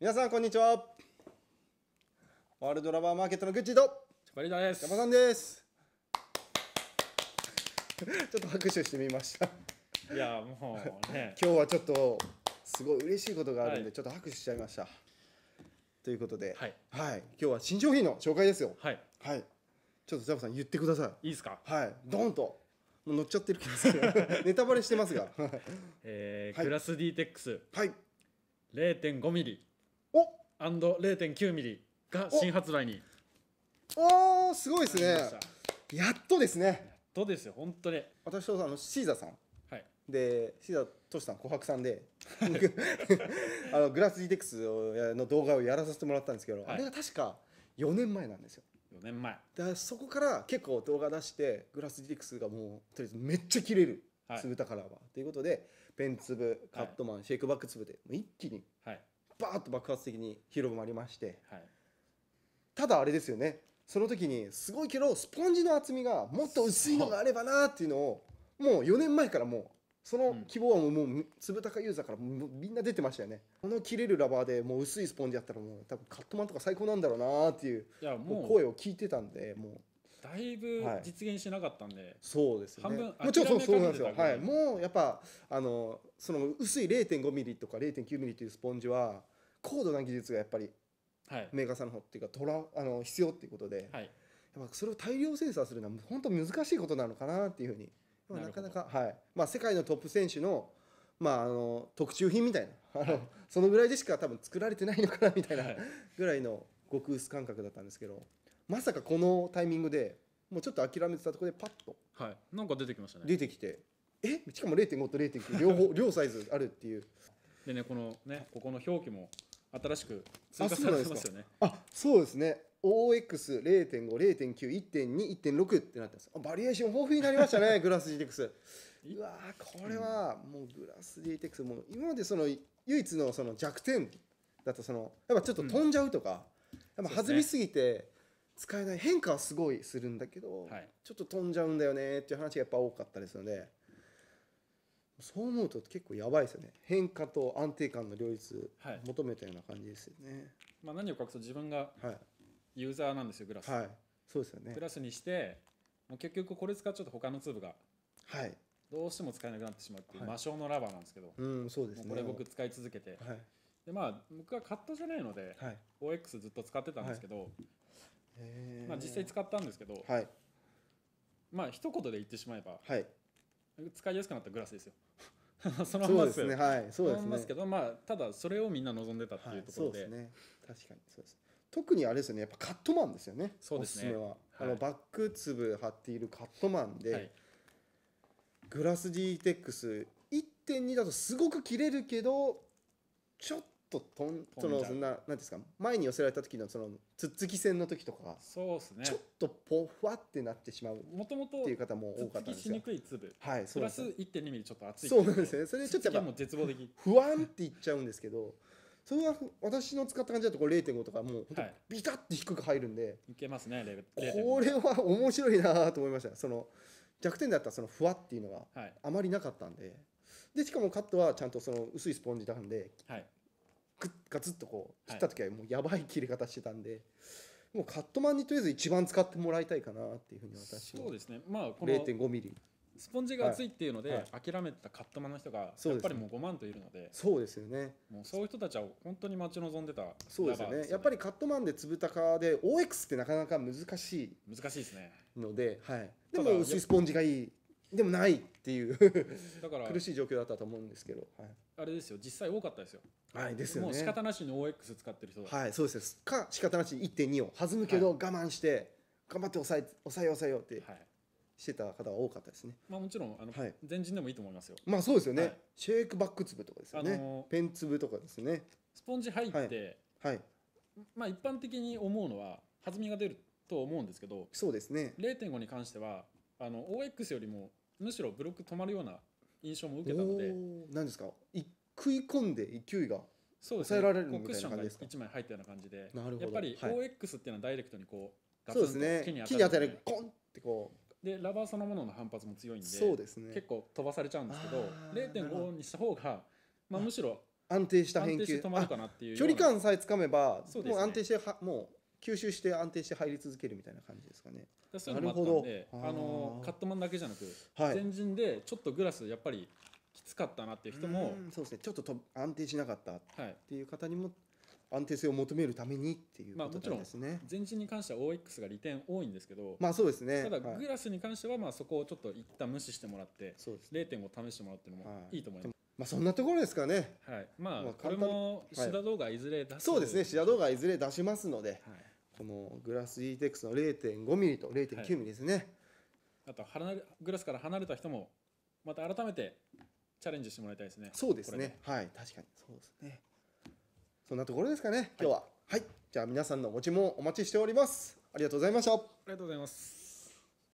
皆さんこんにちはワールドラバーマーケットのグッチーとバリダです山さんです ちょっと拍手してみましたいやもうね 今日はちょっとすごい嬉しいことがあるんで、はい、ちょっと拍手しちゃいましたということで、はい、はい、今日は新商品の紹介ですよはい、はい、ちょっとザボさん言ってくださいいいですかはいドンともう乗っちゃってる気がする ネタバレしてますが、えー、はい、クラス D テックスはい零点五ミリおアンド0.9ミリが新発売におおすごいですねやっとですねとですよ本当に私とあのシーザーさんでシーザートシさん琥珀さんで あのグラスディクス x の動画をやらさせてもらったんですけど、はい、あれが確か4年前なんですよ4年前だそこから結構動画出してグラスディテクスがもうとりあえずめっちゃ切れる、はい、粒宝はということでペン粒カットマン、はい、シェイクバック粒で一気にはい。バーッと爆発的に広まりまして、はい、ただあれですよねその時にすごいけどスポンジの厚みがもっと薄いのがあればなっていうのをもう4年前からもうその希望はもう,、つぶたか粒高ユーザーからみんな出てましたよねこの切れるラバーでもう薄いスポンジやったらもう多分カットマンとか最高なんだろうなっていうもう声を聞いてたんでもうだいぶ実現しなかったんで、はい、そうですよね半分もちろんそうなんですよ、はい、もうやっぱあのその薄い0 5ミリとか0 9ミリというスポンジは高度な技術がやっぱり、はい、メーカーさんの方っていうかトラあの必要っていうことで、はい、やっぱそれを大量生産するのは本当難しいことなのかなっていうふうになかなかはいまあ、世界のトップ選手の,、まあ、あの特注品みたいなあの、はい、そのぐらいでしか多分作られてないのかなみたいなぐらいの極薄感覚だったんですけど。まさかこのタイミングでもうちょっと諦めてたところでパッとはいなんか出てきましたね出てきてえしかも0.5と0.9両方 両サイズあるっていうでねこのねここの表記も新しく追加されてますよねあそうですね OX0.5,0.9,1.2,1.6 ってなってますバリエーション豊富になりましたね グラス GTX うわこれはもうグラス GTX もう今までその唯一のその弱点だとそのやっぱちょっと飛んじゃうとか、うん、やっぱ弾みすぎて使えない変化はすごいするんだけど、はい、ちょっと飛んじゃうんだよねっていう話がやっぱ多かったですのでそう思うと結構やばいですよね変化と安定感の両立求めたような感じですよね、はい、まあ、何を隠すと自分がユーザーなんですよグラス、はい、そうですよねグラスにしてもう結局これ使っちゃうと他の粒がはいどうしても使えなくなってしまうっていう魔性のラバーなんですけど、うんそうです、ね、これ僕使い続けて、はい、でまあ僕はカットじゃないので、OX ずっと使ってたんですけど、まあ、実際使ったんですけど、はい、まあ一言で言ってしまえば、はい、使いやすくなったグラスですよ そのままですねはいそうですねですけどまあただそれをみんな望んでたっていうところで、はい、ね確かにそうです特にあれですよねやっぱカットマンですよねそうですねは、あのバック粒貼っているカットマンで、グラス GTX1.2 だとすごく切れるけどちょっとととんそのそんな何ですか前に寄せられた時のそのつっつき戦の時とかそうですねちょっとぽふわってなってしまうもともとっていう方も多かったんですよしにくい粒はいプラス1 2ミリちょっと厚いそうなんですねそれちょっとやっぱ絶望的不安って言っちゃうんですけどそれは私の使った感じだとこれ0.5とかもうビタッて低く入るんで、はい、いけますねこれは面白いなと思いましたその弱点だったそのふわっていうのがあまりなかったんで、はい、でしかもカットはちゃんとその薄いスポンジなんで、はい、ッガツッとこう切った時はもうやばい切り方してたんで、もうカットマンにとりあえず一番使ってもらいたいかなっていうふうに私はそうですねまあこの0.5ミリスポンジが厚いっていうので、諦めてたカットマンの人がやっぱりもう5万といるのでそうですよねもうそういう人たちは本当に待ち望んでたそうですよねやっぱりカットマンでつぶたかで OX ってなかなか難しい難しいですねので、はい、でも薄いスポンジがいいでもないっていうだから苦しい状況だったと思うんですけど、はい、あれですよ実際多かったですよはいですよね、もう仕方なしに OX 使ってる人だはいそうですか仕方なしに1.2を弾むけど我慢して、頑張って抑え抑えよう抑えようってはいしてた方が多かったですねまあ、もちろんあの、はい前陣でもいいと思いますよまあそうですよね、はいシェイクバック粒とかですよね、あのーペン粒とかですねスポンジ入って、はいまあ、一般的に思うのは弾みが出ると思うんですけどそうですね0.5に関してはあの OX よりもむしろブロック止まるような印象も受けたのでおー何ですか一食い込んで勢いが抑えられるみたいな感じですか枚入ったような感じでやっぱり OX っていうのはダイレクトにこうガツンと木に当たる、ね、コンってこうでラバーそのものの反発も強いんでそうです、ね、結構飛ばされちゃうんですけど0.5にした方が、まあ、むしろ安定した返球止まるかなっていう距離感さえつかめばうね、もう安定してはもう吸収して安定して入り続けるみたいな感じですかね。そういうのもあったんであのカットマンだけじゃなく、はい、前陣でちょっとグラスやっぱりつかったなっていう人もそうですねちょっとと安定しなかったっていう方にも、安定性を求めるためにっていうことなんですね。まあ、もちろん前陣に関しては OX が利点多いんですけど、まあそうですね。ただグラスに関してはまあそこをちょっと一旦無視してもらって、そうです、0.5試してもらうっていうのもいいと思います。はいまあそんなところですかね。はい。まあ、まあ、これもシダ動画いずれ出す、はい、そうですね。シダ動画いずれ出しますので、はい、このグラス ETX の0.5ミリと0.9ミリですね。はい、あと離れグラスから離れた人もまた改めてチャレンジしてもらいたいですねそうですねはい確かにそうですねそんなところですかね今日ははい、はい、じゃあ皆さんのご注文お待ちしておりますありがとうございましたありがとうございます